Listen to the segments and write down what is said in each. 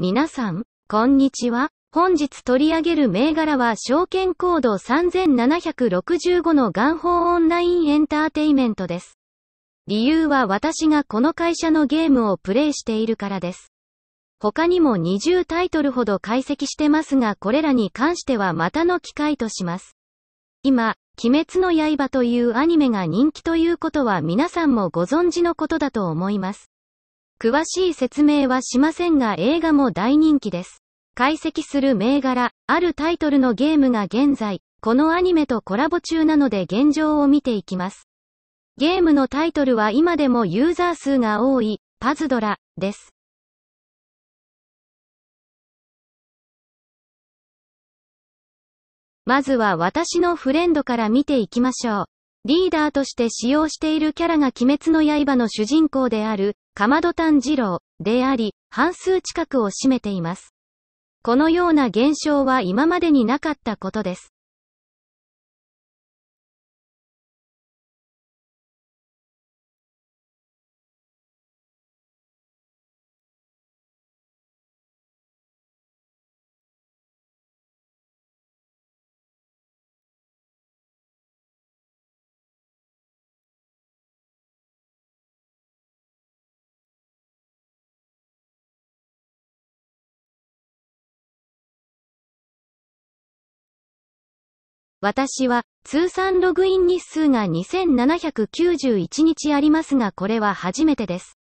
皆さん、こんにちは。本日取り上げる銘柄は証券コード3765の元宝オンラインエンターテイメントです。理由は私がこの会社のゲームをプレイしているからです。他にも20タイトルほど解析してますがこれらに関してはまたの機会とします。今、鬼滅の刃というアニメが人気ということは皆さんもご存知のことだと思います。詳しい説明はしませんが映画も大人気です。解析する銘柄、あるタイトルのゲームが現在、このアニメとコラボ中なので現状を見ていきます。ゲームのタイトルは今でもユーザー数が多い、パズドラ、です。まずは私のフレンドから見ていきましょう。リーダーとして使用しているキャラが鬼滅の刃の主人公である、かまど炭治郎であり、半数近くを占めています。このような現象は今までになかったことです。私は、通算ログイン日数が2791日ありますがこれは初めてです。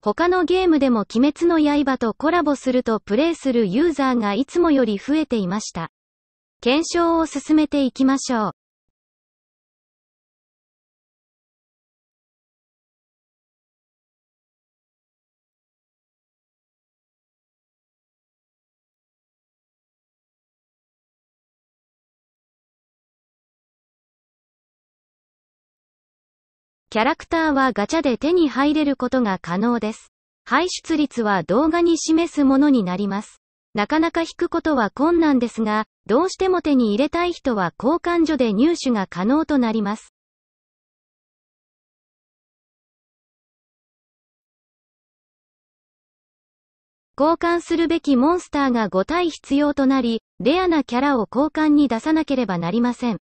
他のゲームでも鬼滅の刃とコラボするとプレイするユーザーがいつもより増えていました。検証を進めていきましょう。キャラクターはガチャで手に入れることが可能です。排出率は動画に示すものになります。なかなか引くことは困難ですが、どうしても手に入れたい人は交換所で入手が可能となります。交換するべきモンスターが5体必要となり、レアなキャラを交換に出さなければなりません。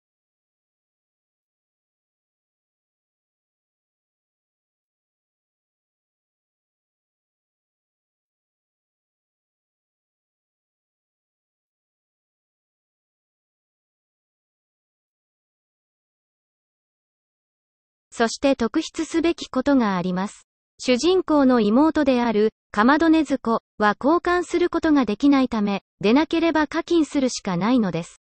そして特筆すべきことがあります。主人公の妹である、かまどねずこは交換することができないため、出なければ課金するしかないのです。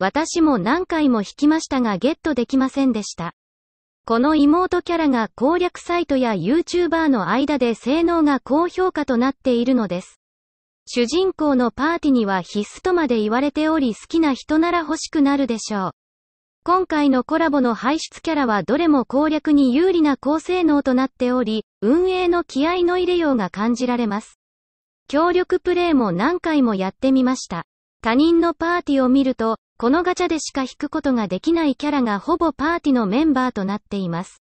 私も何回も引きましたがゲットできませんでした。この妹キャラが攻略サイトや YouTuber の間で性能が高評価となっているのです。主人公のパーティには必須とまで言われており好きな人なら欲しくなるでしょう。今回のコラボの排出キャラはどれも攻略に有利な高性能となっており、運営の気合の入れようが感じられます。協力プレイも何回もやってみました。他人のパーティーを見ると、このガチャでしか引くことができないキャラがほぼパーティーのメンバーとなっています。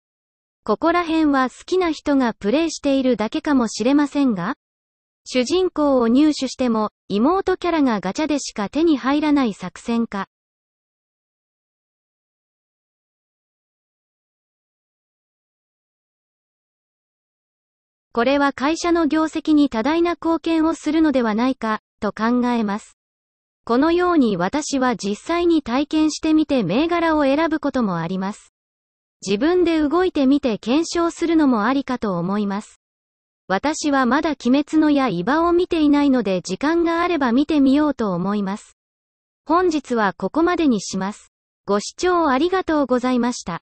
ここら辺は好きな人がプレイしているだけかもしれませんが、主人公を入手しても、妹キャラがガチャでしか手に入らない作戦か。これは会社の業績に多大な貢献をするのではないか、と考えます。このように私は実際に体験してみて銘柄を選ぶこともあります。自分で動いてみて検証するのもありかと思います。私はまだ鬼滅の刃岩を見ていないので時間があれば見てみようと思います。本日はここまでにします。ご視聴ありがとうございました。